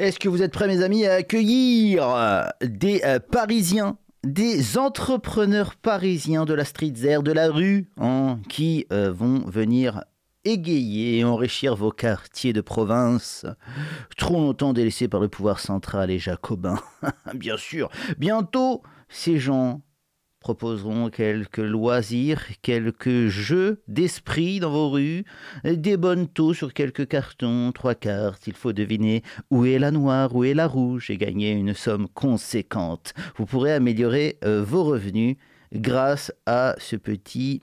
Est-ce que vous êtes prêts, mes amis, à accueillir euh, des euh, Parisiens, des entrepreneurs parisiens de la street air, de la rue, hein, qui euh, vont venir égayer et enrichir vos quartiers de province, trop longtemps délaissés par le pouvoir central et jacobin Bien sûr, bientôt, ces gens proposeront quelques loisirs, quelques jeux d'esprit dans vos rues, des bonnes taux sur quelques cartons, trois cartes. Il faut deviner où est la noire, où est la rouge et gagner une somme conséquente. Vous pourrez améliorer euh, vos revenus grâce à ce petit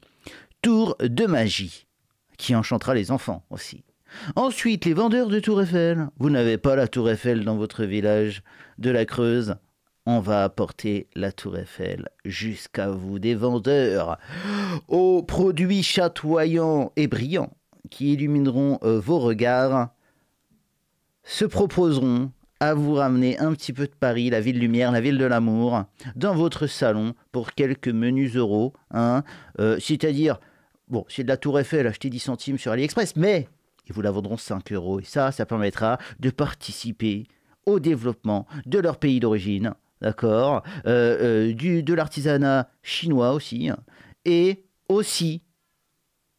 tour de magie qui enchantera les enfants aussi. Ensuite, les vendeurs de Tour Eiffel. Vous n'avez pas la Tour Eiffel dans votre village de la Creuse on va apporter la tour Eiffel jusqu'à vous, des vendeurs, aux produits chatoyants et brillants qui illumineront euh, vos regards, se proposeront à vous ramener un petit peu de Paris, la ville lumière, la ville de l'amour, dans votre salon pour quelques menus euros. Hein, euh, c'est-à-dire, bon, c'est de la tour Eiffel, acheter 10 centimes sur AliExpress, mais ils vous la vendront 5 euros. Et ça, ça permettra de participer au développement de leur pays d'origine d'accord, euh, euh, du, de l'artisanat chinois aussi, et aussi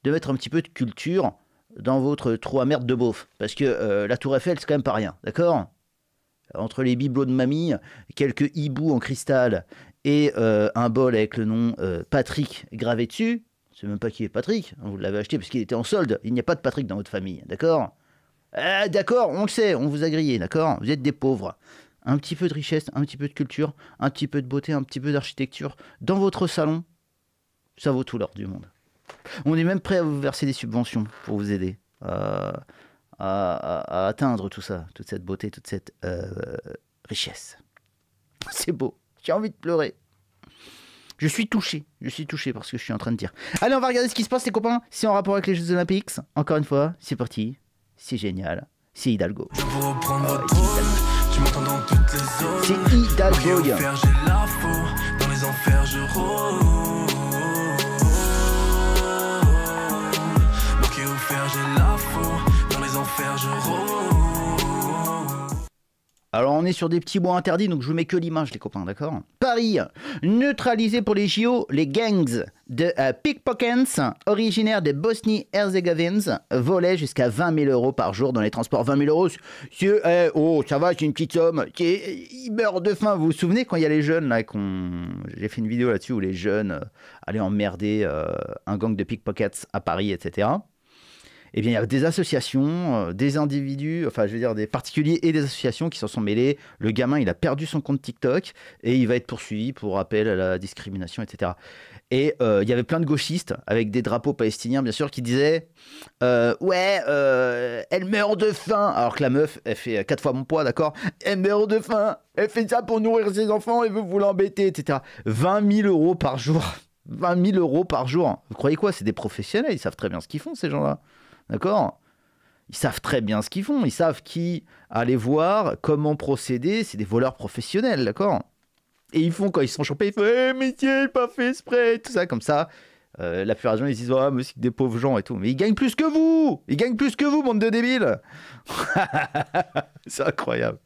de mettre un petit peu de culture dans votre trou à merde de beauf. Parce que euh, la tour Eiffel, c'est quand même pas rien, d'accord Entre les bibelots de mamie, quelques hiboux en cristal et un bol avec le nom Patrick gravé dessus, c'est même pas qui est Patrick, hein, vous l'avez acheté parce qu'il était en solde, il n'y a pas de Patrick dans votre famille, d'accord d'accord, on le sait, on vous a grillé, d'accord Vous êtes des pauvres un petit peu de richesse, un petit peu de culture, un petit peu de beauté, un petit peu d'architecture dans votre salon, ça vaut tout l'or du monde. On est même prêt à vous verser des subventions pour vous aider euh, à, atteindre tout ça, toute cette beauté, toute cette euh, richesse. C'est beau, j'ai envie de pleurer. Je suis touché, je suis touché parce que je suis en train de dire. Allez, on va regarder ce qui se passe, les copains. C'est en rapport avec les Jeux Olympiques. Encore une fois, c'est parti. C'est génial. C'est Hidalgo. Ah Hidalgo. Tu m'entends dans toutes les zones. C'est Hidalgo. J'ai la faux. Dans les enfers, je rôle. Bloqué au fer, j'ai la faux. Dans les enfers, je rôle. Alors on est sur des petits bois interdits, donc je vous mets que l'image, les copains, d'accord Paris, neutralisé pour les JO, les gangs de euh, pickpockets, originaires de Bosnie-Herzégovine, volaient jusqu'à 20 000 euros par jour dans les transports. 20 000 euros, c'est, eh, oh, ça va, c'est une petite somme. Ils meurent de faim. Vous vous souvenez quand il y a les jeunes là, qu'on... j'ai fait une vidéo là-dessus où les jeunes euh, allaient emmerder euh, un gang de pickpockets à Paris, etc eh bien, il y a des associations, euh, des individus, enfin, je veux dire, des particuliers et des associations qui s'en sont mêlés. Le gamin, il a perdu son compte TikTok et il va être poursuivi pour appel à la discrimination, etc. Et euh, il y avait plein de gauchistes avec des drapeaux palestiniens, bien sûr, qui disaient euh, Ouais, elle meurt de faim. Alors que la meuf, elle fait quatre fois mon poids, d'accord Elle meurt de faim. Elle fait ça pour nourrir ses enfants et vous l'embêter, etc. 20 000 euros par jour. 20 000 euros par jour. Vous croyez quoi C'est des professionnels, ils savent très bien ce qu'ils font, ces gens-là. D'accord Ils savent très bien ce qu'ils font. Ils savent qui aller voir, comment procéder. C'est des voleurs professionnels, d'accord Et ils font quand ils sont chopés, ils font hey, mais pas fait spray », Tout ça, comme ça, euh, la plupart des gens, ils disent, ah, musique des pauvres gens et tout. Mais ils gagnent plus que vous Ils gagnent plus que vous, monde de débiles C'est incroyable.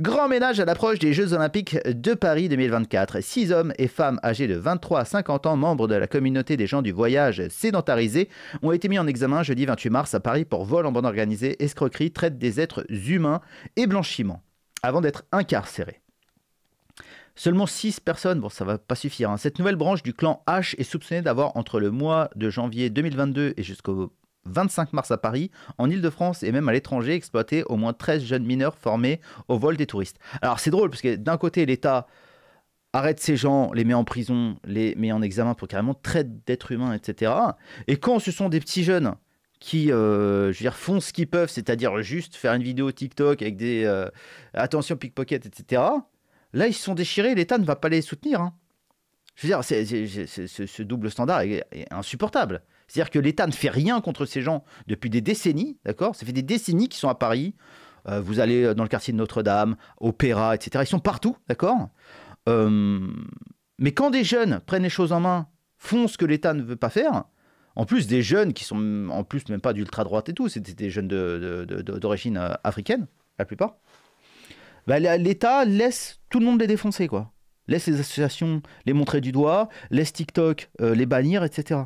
Grand ménage à l'approche des Jeux Olympiques de Paris 2024. Six hommes et femmes âgés de 23 à 50 ans, membres de la communauté des gens du voyage sédentarisés, ont été mis en examen jeudi 28 mars à Paris pour vol en bande organisée, escroquerie, traite des êtres humains et blanchiment, avant d'être incarcérés. Seulement 6 personnes, bon ça va pas suffire. Hein. Cette nouvelle branche du clan H est soupçonnée d'avoir entre le mois de janvier 2022 et jusqu'au 25 mars à Paris, en Ile-de-France et même à l'étranger, exploité au moins 13 jeunes mineurs formés au vol des touristes. Alors c'est drôle parce que d'un côté l'État arrête ces gens, les met en prison, les met en examen pour carrément traite d'êtres humains, etc. Et quand ce sont des petits jeunes qui, euh, je dire, font ce qu'ils peuvent, c'est-à-dire juste faire une vidéo TikTok avec des euh, attention pickpocket, etc. Là, ils se sont déchirés, l'État ne va pas les soutenir. Hein. Je veux dire, ce double standard est, insupportable. C'est-à-dire que l'État ne fait rien contre ces gens depuis des décennies, d'accord Ça fait des décennies qu'ils sont à Paris. Euh, vous allez euh, dans le quartier de Notre-Dame, Opéra, etc. Ils sont partout, d'accord euh, Mais quand des jeunes prennent les choses en main, font ce que l'État ne veut pas faire, en plus des jeunes qui sont en plus même pas d'ultra-droite et tout, c'était des jeunes d'origine africaine, la plupart, bah, l'État laisse tout le monde les défoncer, quoi. Laisse les associations les montrer du doigt, laisse TikTok euh, les bannir, etc.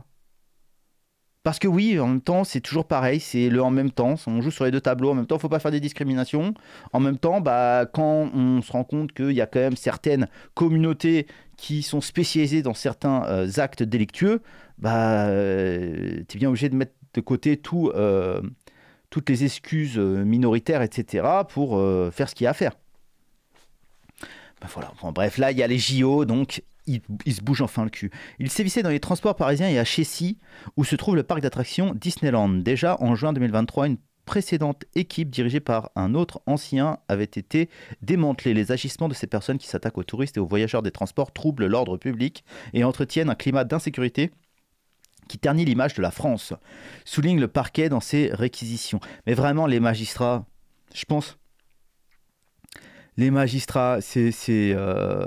Parce que oui, en même temps, c'est toujours pareil, c'est le en même temps, on joue sur les deux tableaux, en même temps, il ne faut pas faire des discriminations. En même temps, bah, quand on se rend compte qu'il y a quand même certaines communautés qui sont spécialisées dans certains euh, actes délictueux, bah, euh, tu es bien obligé de mettre de côté toutes les excuses minoritaires, etc., pour faire ce qu'il y a à faire. Bah, bref, là, il y a les JO, donc il, il, se bouge enfin le cul. Il sévissait dans les transports parisiens et à Chessy, où se trouve le parc d'attractions Disneyland. Déjà en juin 2023, une précédente équipe dirigée par un autre ancien avait été démantelée. Les agissements de ces personnes qui s'attaquent aux touristes et aux voyageurs des transports troublent l'ordre public et entretiennent un climat d'insécurité qui ternit l'image de la France, souligne le parquet dans ses réquisitions. Mais vraiment, les magistrats, je pense, les magistrats, c'est. Euh,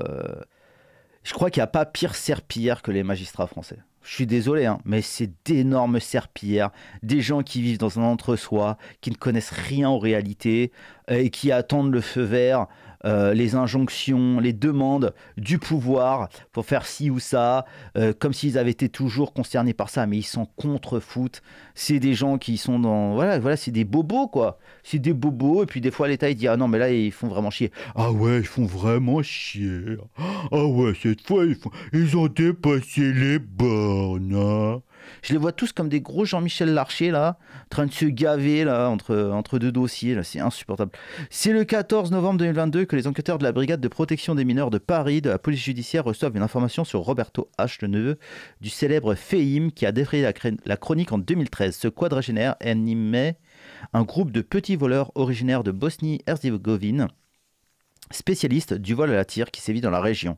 je crois qu'il n'y a pas pire serpillère que les magistrats français. Je suis désolé, hein, mais c'est d'énormes serpillères, des gens qui vivent dans un entre-soi, qui ne connaissent rien aux réalités euh, et qui attendent le feu vert euh, les injonctions, les demandes du pouvoir pour faire ci ou ça, euh, comme s'ils avaient été toujours concernés par ça, mais ils contre contrefoutent. C'est des gens qui sont dans. Voilà, voilà c'est des bobos, quoi. C'est des bobos, et puis des fois l'État il dit Ah non, mais là ils font vraiment chier. Ah ouais, ils font vraiment chier. Ah ouais, cette fois ils, ils ont dépassé les bornes. Hein. Je les vois tous comme des gros Jean-Michel Larcher, là, en train de se gaver, là, entre, entre deux dossiers, là, c'est insupportable. C'est le 14 novembre 2022 que les enquêteurs de la Brigade de protection des mineurs de Paris, de la police judiciaire, reçoivent une information sur Roberto H., le neveu du célèbre FEIM qui a défrayé la, chronique en 2013. Ce quadragénaire animait un groupe de petits voleurs originaires de Bosnie-Herzégovine, spécialistes du vol à la tire qui sévit dans la région.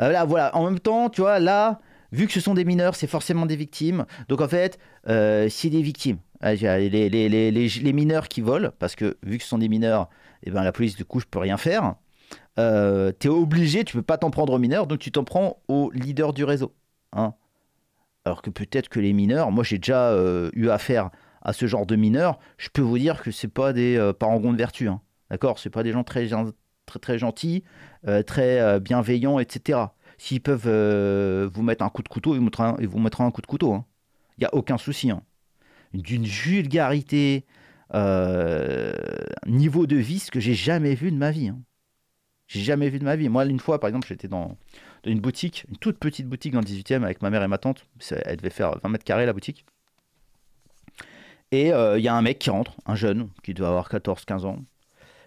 Euh, là, voilà, en même temps, tu vois, là, vu que ce sont des mineurs, c'est forcément des victimes. Donc en fait, euh, c'est des victimes. Ah, les, mineurs qui volent, parce que vu que ce sont des mineurs, eh ben, la police du coup, je peux rien faire. Euh, tu es obligé, tu peux pas t'en prendre aux mineurs, donc tu t'en prends aux leaders du réseau. Hein. Alors que peut-être que les mineurs, moi j'ai déjà euh, eu affaire à ce genre de mineurs, je peux vous dire que c'est pas des euh, parangons de vertu. Hein. D'accord C'est pas des gens très, très gentils, très bienveillants, etc. S'ils peuvent euh, vous mettre un coup de couteau, ils, vous mettront un coup de couteau. Il hein. n'y a aucun souci. Hein. D'une vulgarité, un euh, niveau de vice que j'ai jamais vu de ma vie. Hein. J'ai jamais vu de ma vie. Moi, une fois, par exemple, j'étais dans, une boutique, une toute petite boutique dans le 18e avec ma mère et ma tante. Elle devait faire 20 mètres carrés la boutique. Et il euh, y a un mec qui rentre, un jeune, qui doit avoir 14-15 ans,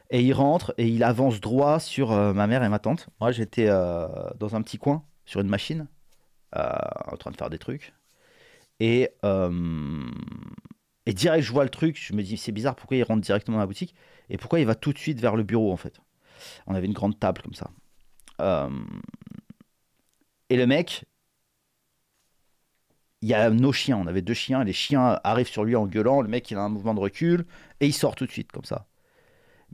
et il rentre et il avance droit sur euh, ma mère et ma tante. Moi, j'étais euh, dans un petit coin, sur une machine, euh, en train de faire des trucs. Et, et direct, je vois le truc. Je me dis, c'est bizarre, pourquoi il rentre directement dans la boutique Et pourquoi il va tout de suite vers le bureau, en fait On avait une grande table comme ça. Et le mec, il y a nos chiens, on avait deux chiens, les chiens arrivent sur lui en gueulant, le mec il a un mouvement de recul, et il sort tout de suite comme ça.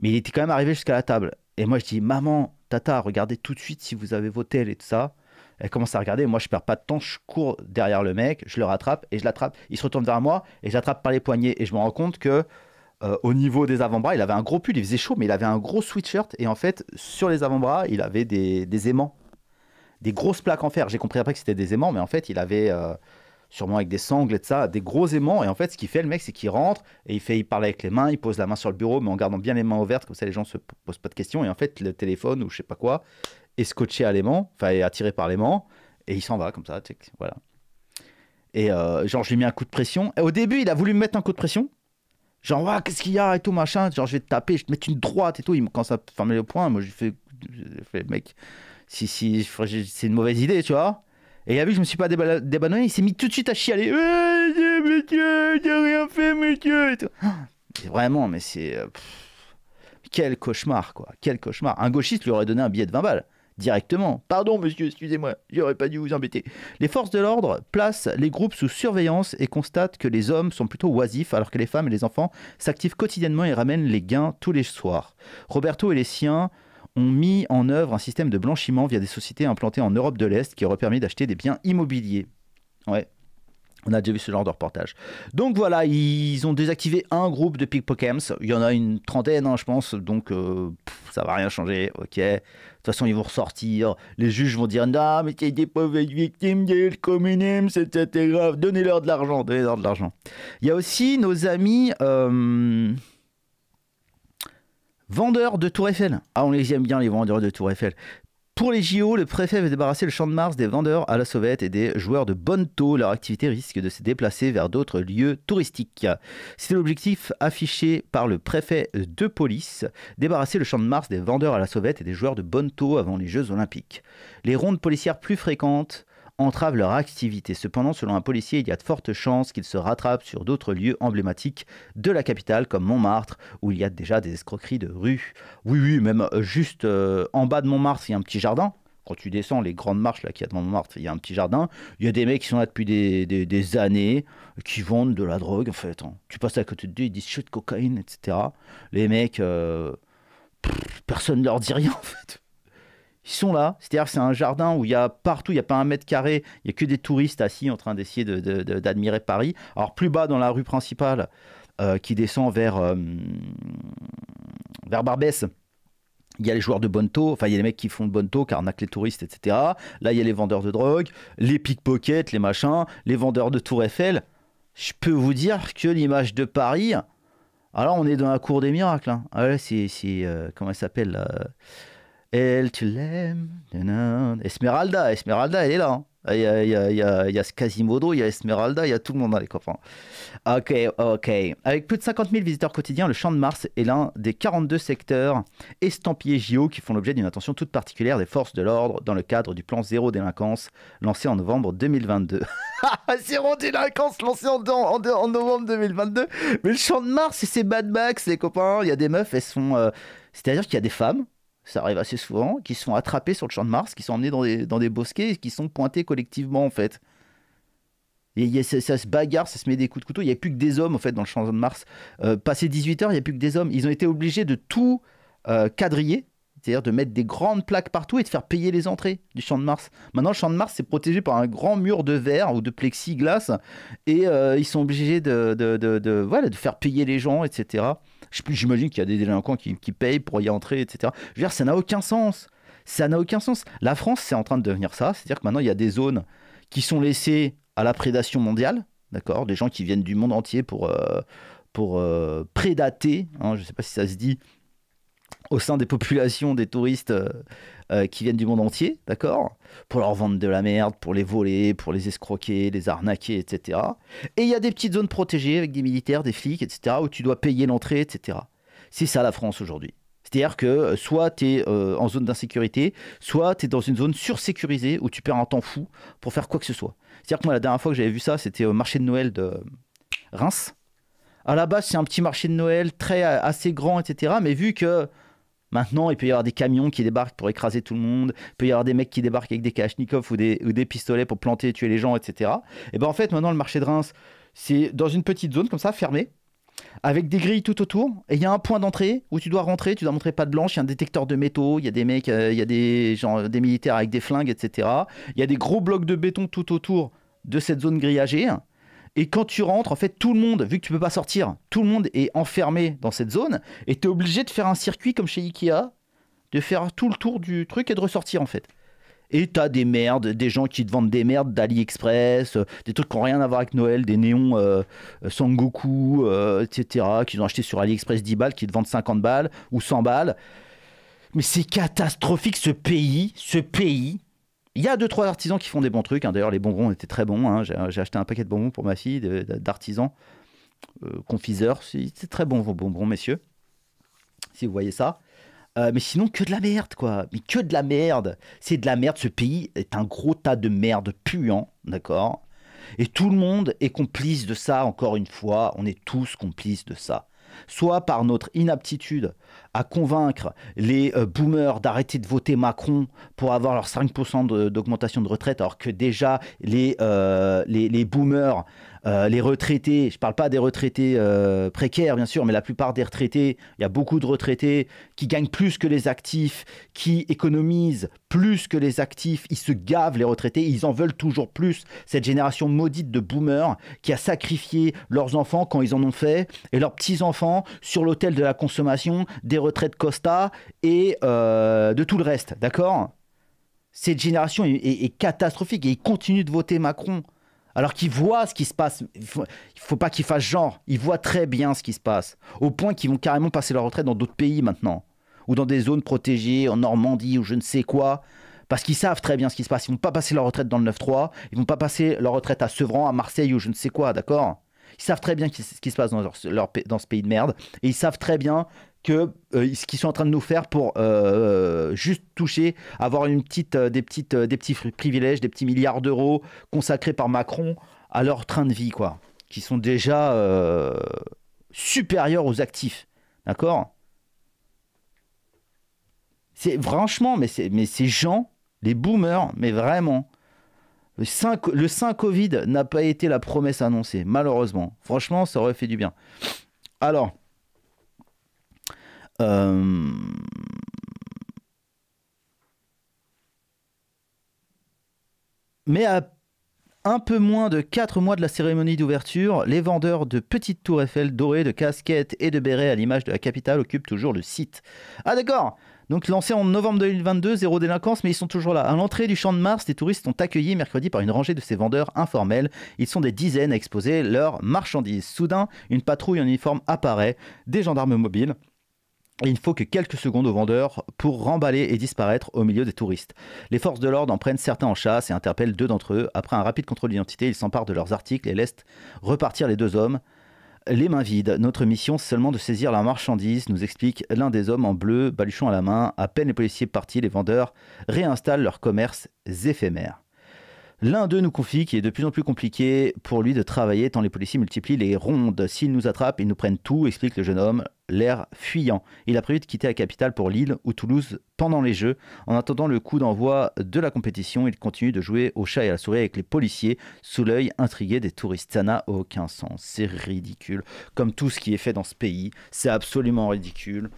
Mais il était quand même arrivé jusqu'à la table. Et moi, je dis, maman, tata, regardez tout de suite si vous avez voté, elle et tout ça. Elle commence à regarder. Moi, je perds pas de temps. Je cours derrière le mec, je le rattrape et je l'attrape. Il se retourne vers moi et je l'attrape par les poignets. Et je me rends compte que euh, au niveau des avant-bras, il avait un gros pull, il faisait chaud, mais il avait un gros sweatshirt. Et en fait, sur les avant-bras, il avait des, aimants, des grosses plaques en fer. J'ai compris après que c'était des aimants, mais en fait, il avait. Euh, sûrement avec des sangles et de ça, des gros aimants. Et en fait, ce qu'il fait, le mec, c'est qu'il rentre et il fait, il parle avec les mains, il pose la main sur le bureau, mais en gardant bien les mains ouvertes, comme ça les gens se posent pas de questions. Et en fait, le téléphone ou je sais pas quoi est scotché à l'aimant, enfin est attiré par l'aimant, et il s'en va comme ça, voilà. Et euh, genre, je lui mis un coup de pression. Et au début, il a voulu me mettre un coup de pression. Genre, qu'est-ce qu'il y a et tout, machin. Genre, je vais te taper, je vais te mettre une droite et tout. Il me commence à fermer le point. Moi, je lui j'ai fait, mec, si, si, c'est une mauvaise idée, tu vois. Et il a vu que je me suis pas débannonné, il s'est mis tout de suite à chialer. Euh, monsieur, j'ai rien fait, monsieur. vraiment, mais c'est. Euh, quel cauchemar, quoi. Quel cauchemar. Un gauchiste lui aurait donné un billet de 20 balles. Directement. Pardon, monsieur, excusez-moi, j'aurais pas dû vous embêter. Les forces de l'ordre placent les groupes sous surveillance et constatent que les hommes sont plutôt oisifs alors que les femmes et les enfants s'activent quotidiennement et ramènent les gains tous les soirs. Roberto et les siens ont mis en œuvre un système de blanchiment via des sociétés implantées en Europe de l'Est qui aurait permis d'acheter des biens immobiliers. Ouais. On a déjà vu ce genre de reportage. Donc voilà, ils ont désactivé un groupe de pickpockets. Il y en a une trentaine, hein, je pense. Donc ça euh, ne ça va rien changer. Ok. De toute façon, ils vont ressortir. Les juges vont dire Non, mais c'est des pauvres victimes des communisme, c'était grave. Donnez-leur de l'argent. Donnez-leur de l'argent. Il y a aussi nos amis. Euh, Vendeurs de Tour Eiffel. Ah, on les aime bien, les vendeurs de Tour Eiffel. Pour les JO, le préfet veut débarrasser le champ de Mars des vendeurs à la sauvette et des joueurs de bonne taux. Leur activité risque de se déplacer vers d'autres lieux touristiques. C'est l'objectif affiché par le préfet de police, débarrasser le champ de Mars des vendeurs à la sauvette et des joueurs de bonne taux avant les Jeux olympiques. Les rondes policières plus fréquentes entravent leur activité. Cependant, selon un policier, il y a de fortes chances qu'ils se rattrapent sur d'autres lieux emblématiques de la capitale, comme Montmartre, où il y a déjà des escroqueries de rue. Oui, oui, même euh, juste euh, en bas de Montmartre, il y a un petit jardin quand tu descends les grandes marches là qu'il y a devant Montmartre, il y a un petit jardin. Il y a des mecs qui sont là depuis des, années, qui vendent de la drogue. En fait, hein. tu passes à côté de d'eux, ils disent shoot cocaïne, etc. Les mecs, euh, personne ne leur dit rien en fait sont là. C'est-à-dire c'est un jardin où il y a partout, il n'y a pas un mètre carré, il n'y a que des touristes assis en train d'essayer d'admirer de, Paris. Alors plus bas dans la rue principale euh, qui descend vers, euh, vers Barbès, il y a les joueurs de Bonto, enfin il y a les mecs qui font de Bonto, qui que les touristes, etc. Là il y a les vendeurs de drogue, les pickpockets, les machins, les vendeurs de Tour Eiffel. Je peux vous dire que l'image de Paris, alors on est dans la cour des miracles. Hein. Ah c'est, euh, comment elle s'appelle elle, tu l'aimes. Esmeralda, Esmeralda, elle est là. Il hein. ah, y, a, il, il, y a, Quasimodo, il y a Esmeralda, il y a tout le monde, les copains. Ok, ok. Avec plus de 50 000 visiteurs quotidiens, le Champ de Mars est l'un des 42 secteurs estampillés JO qui font l'objet d'une attention toute particulière des forces de l'ordre dans le cadre du plan Zéro Délinquance lancé en novembre 2022. Zéro Délinquance lancé en, novembre 2022 Mais le Champ de Mars, c'est bad Max, les copains. Il y a des meufs, elles sont. Euh, c'est-à-dire qu'il y a des femmes ça arrive assez souvent, qui sont attrapés sur le champ de Mars, qui sont emmenés dans des, dans des bosquets, et qui sont pointés collectivement en fait. Et ça, se bagarre, ça se met des coups de couteau. Il n'y a plus que des hommes en fait dans le champ de Mars. Euh, passé 18 heures, il n'y a plus que des hommes. Ils ont été obligés de tout euh, quadriller, c'est-à-dire de mettre des grandes plaques partout et de faire payer les entrées du champ de Mars. Maintenant, le champ de Mars c'est protégé par un grand mur de verre ou de plexiglas et euh, ils sont obligés de, de, voilà, de faire payer les gens, etc. J'imagine qu'il y a des délinquants qui, payent pour y entrer, etc. Je veux dire, ça n'a aucun sens. Ça n'a aucun sens. La France, c'est en train de devenir ça. C'est-à-dire que maintenant, il y a des zones qui sont laissées à la prédation mondiale, d'accord Des gens qui viennent du monde entier pour, euh, pour euh, prédater, hein, je ne sais pas si ça se dit, au sein des populations des touristes euh, euh, qui viennent du monde entier, d'accord Pour leur vendre de la merde, pour les voler, pour les escroquer, les arnaquer, etc. Et il y a des petites zones protégées avec des militaires, des flics, etc., où tu dois payer l'entrée, etc. C'est ça la France aujourd'hui. C'est-à-dire que euh, soit tu es en zone d'insécurité, soit tu es dans une zone sursécurisée où tu perds un temps fou pour faire quoi que ce soit. C'est-à-dire que moi, la dernière fois que j'avais vu ça, c'était au marché de Noël de Reims à la base, c'est un petit marché de Noël très euh, assez grand, etc. Mais vu que maintenant, il peut y avoir des camions qui débarquent pour écraser tout le monde, il peut y avoir des mecs qui débarquent avec des kalachnikovs ou des, pistolets pour planter et tuer les gens, etc. Et eh ben en fait, maintenant, le marché de Reims, c'est dans une petite zone comme ça, fermée, avec des grilles tout autour. Et il y a un point d'entrée où tu dois rentrer, tu dois montrer pas de blanche, il y a un détecteur de métaux, il y a des mecs, euh, il y a des, gens, euh, des militaires avec des flingues, etc. Il y a des gros blocs de béton tout autour de cette zone grillagée. Et quand tu rentres, en fait, tout le monde, vu que tu peux pas sortir, tout le monde est enfermé dans cette zone. Et tu es obligé de faire un circuit comme chez Ikea, de faire tout le tour du truc et de ressortir, en fait. Et tu as des merdes, des gens qui te vendent des merdes d'AliExpress, euh, des trucs qui n'ont rien à voir avec Noël, des néons euh, euh Sangoku, euh, etc., qu'ils ont acheté sur AliExpress 10 balles, qui te vendent 50 balles ou 100 balles. Mais c'est catastrophique ce pays, ce pays il y a deux, trois artisans qui font des bons trucs. Hein. D'ailleurs, les bonbons étaient très bons. Hein. Euh, j'ai acheté un paquet de bonbons pour ma fille, d'artisans, euh, confiseurs. c'est très bon, vos bonbons, messieurs. Si vous voyez ça. Euh, mais sinon, que de la merde, quoi. Mais que de la merde. C'est de la merde. Ce pays est un gros tas de merde puant, d'accord Et tout le monde est complice de ça, encore une fois. On est tous complices de ça soit par notre inaptitude à convaincre les euh, boomers d'arrêter de voter Macron pour avoir leurs 5% d'augmentation de, retraite, alors que déjà les, euh, boomers euh, les retraités, je ne parle pas des retraités euh, précaires, bien sûr, mais la plupart des retraités, il y a beaucoup de retraités qui gagnent plus que les actifs, qui économisent plus que les actifs, ils se gavent, les retraités, ils en veulent toujours plus. Cette génération maudite de boomers qui a sacrifié leurs enfants quand ils en ont fait et leurs petits-enfants sur l'autel de la consommation, des retraites Costa et euh, de tout le reste, d'accord Cette génération est, est catastrophique et ils continuent de voter Macron alors qu'ils voient ce qui se passe. Il faut, faut pas qu'ils fassent genre. Ils voient très bien ce qui se passe. Au point qu'ils vont carrément passer leur retraite dans d'autres pays maintenant. Ou dans des zones protégées, en Normandie ou je ne sais quoi. Parce qu'ils savent très bien ce qui se passe. Ils vont pas passer leur retraite dans le 9-3. Ils vont pas passer leur retraite à Sevran, à Marseille ou je ne sais quoi, d'accord Ils savent très bien ce qui se passe dans, dans ce pays de merde. Et ils savent très bien que euh, ce qu'ils sont en train de nous faire pour euh, juste toucher, avoir une petite, euh, des, petites, des petits privilèges, des petits milliards d'euros consacrés par Macron à leur train de vie, quoi, qui sont déjà supérieurs aux actifs. D'accord C'est franchement, mais, mais ces gens, les boomers, mais vraiment. Le 5, le 5 Covid n'a pas été la promesse annoncée, malheureusement. Franchement, ça aurait fait du bien. Alors, euh, mais à un peu moins de 4 mois de la cérémonie d'ouverture, les vendeurs de petites tours Eiffel dorées, de casquettes et de bérets à l'image de la capitale occupent toujours le site. Ah d'accord donc lancé en novembre 2022, zéro délinquance, mais ils sont toujours là. À l'entrée du Champ de Mars, des touristes sont accueillis mercredi par une rangée de ces vendeurs informels. Ils sont des dizaines à exposer leurs marchandises. Soudain, une patrouille en uniforme apparaît, des gendarmes mobiles. Il ne faut que quelques secondes aux vendeurs pour remballer et disparaître au milieu des touristes. Les forces de l'ordre en prennent certains en chasse et interpellent deux d'entre eux. Après un rapide contrôle d'identité, ils s'emparent de leurs articles et laissent repartir les deux hommes. Les mains vides, notre mission seulement de saisir la marchandise, nous explique l'un des hommes en bleu, baluchon à la main. À peine les policiers partis, les vendeurs réinstallent leurs commerces éphémères. L'un d'eux nous confie qu'il est de plus en plus compliqué pour lui de travailler tant les policiers multiplient les rondes. S'ils nous attrapent, ils nous prennent tout, explique le jeune homme, l'air fuyant. Il a prévu de quitter la capitale pour Lille ou Toulouse pendant les Jeux. En attendant le coup d'envoi de la compétition, il continue de jouer au chat et à la souris avec les policiers sous l'œil intrigué des touristes. Ça n'a aucun sens, c'est ridicule. Comme tout ce qui est fait dans ce pays, c'est absolument ridicule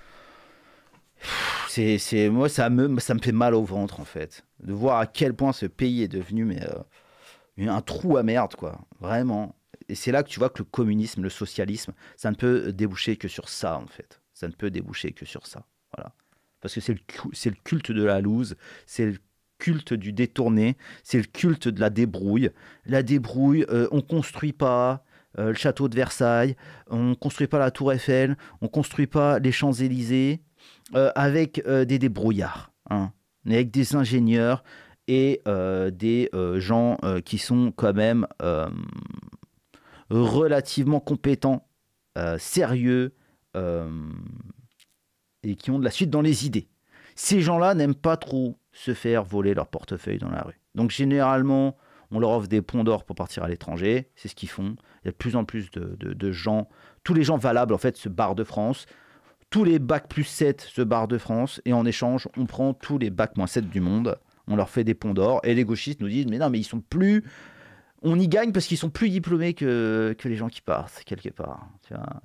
c'est, moi, ça me, ça me fait mal au ventre, en fait. De voir à quel point ce pays est devenu mais, euh, un trou à merde, quoi. Vraiment. Et c'est là que tu vois que le communisme, le socialisme, ça ne peut déboucher que sur ça, en fait. Ça ne peut déboucher que sur ça. Voilà. Parce que c'est le, culte de la loose, c'est le culte du détourné, c'est le culte de la débrouille. La débrouille, euh, on construit pas, euh, le château de Versailles, on construit pas la tour Eiffel, on construit pas les Champs-Élysées, euh, avec euh, des débrouillards, hein, avec des ingénieurs et euh, des gens qui sont quand même relativement compétents, sérieux et qui ont de la suite dans les idées. Ces gens-là n'aiment pas trop se faire voler leur portefeuille dans la rue. Donc généralement, on leur offre des ponts d'or pour partir à l'étranger, c'est ce qu'ils font. Il y a de plus en plus de, de, gens, tous les gens valables en fait se barrent de France, tous les bacs plus 7 se barrent de France et en échange, on prend tous les bacs moins 7 du monde. On leur fait des ponts d'or et les gauchistes nous disent mais non mais ils sont plus on y gagne parce qu'ils sont plus diplômés que, que les gens qui partent quelque part.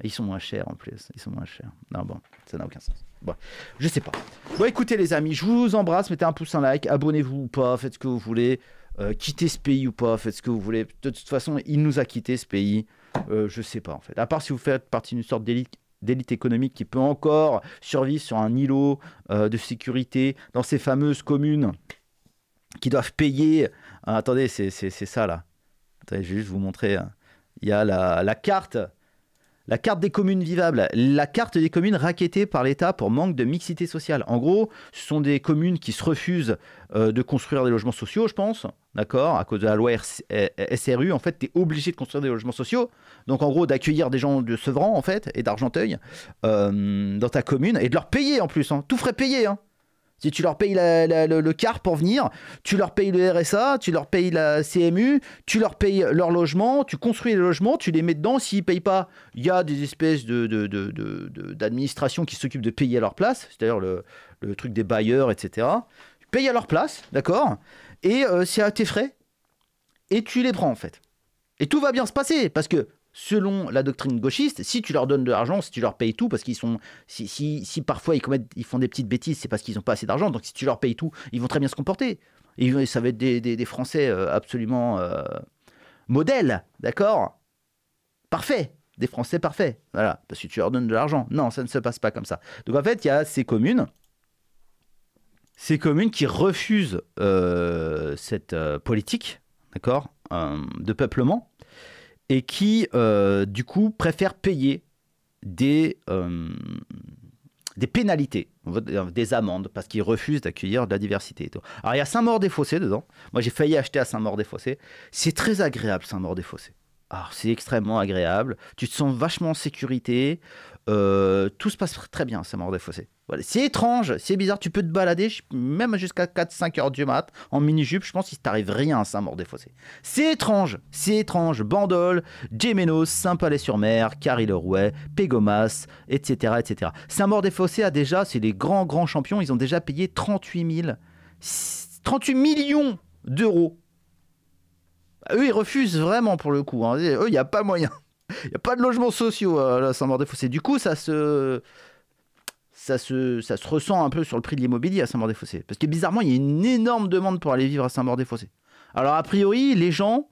ils sont moins chers en plus. Ils sont moins chers. Non bon, ça n'a aucun sens. Bon, je sais pas. Bon écoutez les amis, je vous embrasse, mettez un pouce, un like, abonnez-vous ou pas, faites ce que vous voulez. Euh, quittez ce pays ou pas, faites ce que vous voulez. De toute façon, il nous a quitté ce pays. Euh, je sais pas en fait. À part si vous faites partie d'une sorte d'élite d'élite économique qui peut encore survivre sur un îlot euh, de sécurité dans ces fameuses communes qui doivent payer. Euh, attendez, c'est ça là. je vais juste vous montrer. Hein. Il y a la carte la carte des communes vivables, la carte des communes raquettées par l'État pour manque de mixité sociale. En gros, ce sont des communes qui se refusent euh, de construire des logements sociaux, je pense, d'accord À cause de la loi euh, SRU, en fait, tu es obligé de construire des logements sociaux. Donc, en gros, d'accueillir des gens de Sevran, en fait, et d'Argenteuil, euh, dans ta commune, et de leur payer en plus, hein. tout ferait payer hein si tu leur payes le, car pour venir, tu leur payes le RSA, tu leur payes la CMU, tu leur payes leur logement, tu construis les logements, tu les mets dedans. S'ils ne payent pas, il y a des espèces d'administrations qui s'occupent de payer à leur place, c'est-à-dire le, truc des bailleurs, etc. Tu payes à leur place, d'accord Et euh, c'est à tes frais. Et tu les prends en fait. Et tout va bien se passer parce que selon la doctrine gauchiste, si tu leur donnes de l'argent, si tu leur payes tout, parce qu'ils sont. Si, si, si, parfois ils, commettent, ils font des petites bêtises, c'est parce qu'ils n'ont pas assez d'argent. Donc si tu leur payes tout, ils vont très bien se comporter. Et euh, ça va être des, des, Français euh, absolument euh, modèles, d'accord Parfait Des Français parfaits, voilà, parce que tu leur donnes de l'argent. Non, ça ne se passe pas comme ça. Donc en fait, il y a ces communes, ces communes qui refusent cette politique, d'accord, de peuplement, et qui, euh, du coup, préfèrent payer des, euh, des pénalités, des amendes, parce qu'ils refusent d'accueillir de la diversité. Alors, il y a Saint-Maur-des-Fossés dedans. Moi, j'ai failli acheter à Saint-Maur-des-Fossés. C'est très agréable, Saint-Maur-des-Fossés. Alors, c'est extrêmement agréable. Tu te sens vachement en sécurité. Euh, tout se passe très bien à Saint-Maur-des-Fossés. C'est étrange, c'est bizarre, tu peux te balader même jusqu'à 4-5 heures du mat en mini-jupe, je pense qu'il t'arrive rien à Saint-Maur-des-Fossés. C'est étrange, c'est étrange, Bandol, Gémenos, Saint-Palais-sur-Mer, carry le Pégomas, etc. etc. Saint-Maur-des-Fossés a déjà, c'est les grands grands champions, ils ont déjà payé 38 38 millions d'euros. Eux, ils refusent vraiment pour le coup, hein. eux, il n'y a pas moyen. Il n'y a pas de logements sociaux euh, à Saint-Maur-des-Fossés. Du coup, ça se ça se, ressent un peu sur le prix de l'immobilier à Saint-Maur-des-Fossés. Parce que bizarrement, il y a une énorme demande pour aller vivre à Saint-Maur-des-Fossés. Alors, a priori, les gens,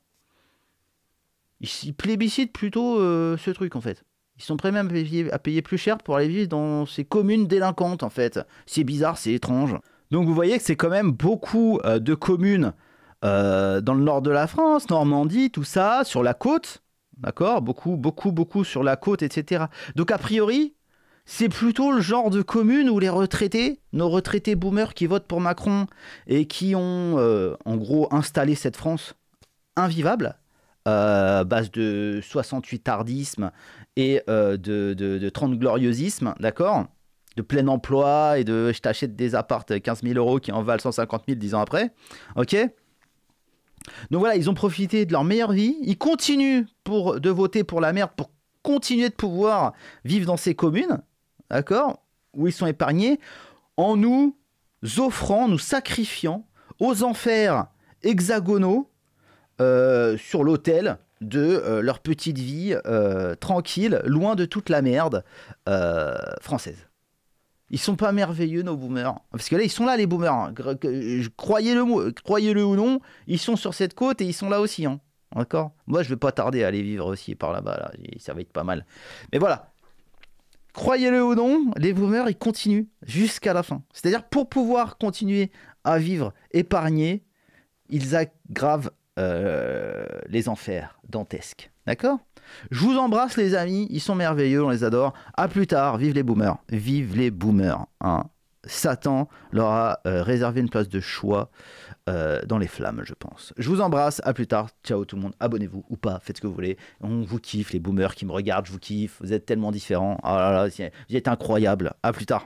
ils, plébiscitent plutôt euh, ce truc, en fait. Ils sont prêts même à payer, plus cher pour aller vivre dans ces communes délinquantes, en fait. C'est bizarre, c'est étrange. Donc, vous voyez que c'est quand même beaucoup euh, de communes euh, dans le nord de la France, Normandie, tout ça, sur la côte. D'accord Beaucoup, beaucoup, beaucoup sur la côte, etc. Donc, a priori, c'est plutôt le genre de commune où les retraités, nos retraités boomers qui votent pour Macron et qui ont euh, en gros installé cette France invivable, euh, base de 68 tardisme et euh, de, 30 gloriosisme, d'accord De plein emploi et de je t'achète des appartes 15 000 euros qui en valent 150 000 10 ans après, ok donc voilà, ils ont profité de leur meilleure vie. Ils continuent pour, de voter pour la merde pour continuer de pouvoir vivre dans ces communes, d'accord Où ils sont épargnés en nous offrant, nous sacrifiant aux enfers hexagonaux euh, sur l'autel de euh, leur petite vie euh, tranquille, loin de toute la merde française. Ils sont pas merveilleux nos boomers, parce que là ils sont là les boomers. Hein. Croyez-le, ou non, ils sont sur cette côte et ils sont là aussi. Hein. D'accord Moi je vais pas tarder à aller vivre aussi par là-bas. Là. Ça va être pas mal. Mais voilà, croyez-le ou non, les boomers, ils continuent jusqu'à la fin. C'est-à-dire, pour pouvoir continuer à vivre épargné, ils aggravent euh, les enfers dantesques. D'accord Je vous embrasse, les amis. Ils sont merveilleux, on les adore. À plus tard. Vive les boomers. Vive les boomers. Hein. Satan leur a euh, réservé une place de choix. Euh, dans les flammes, je pense. Je vous embrasse, à plus tard, ciao tout le monde, abonnez-vous ou pas, faites ce que vous voulez. On vous kiffe, les boomers qui me regardent, je vous kiffe, vous êtes tellement différents. Oh là là, vous êtes incroyable. à plus tard.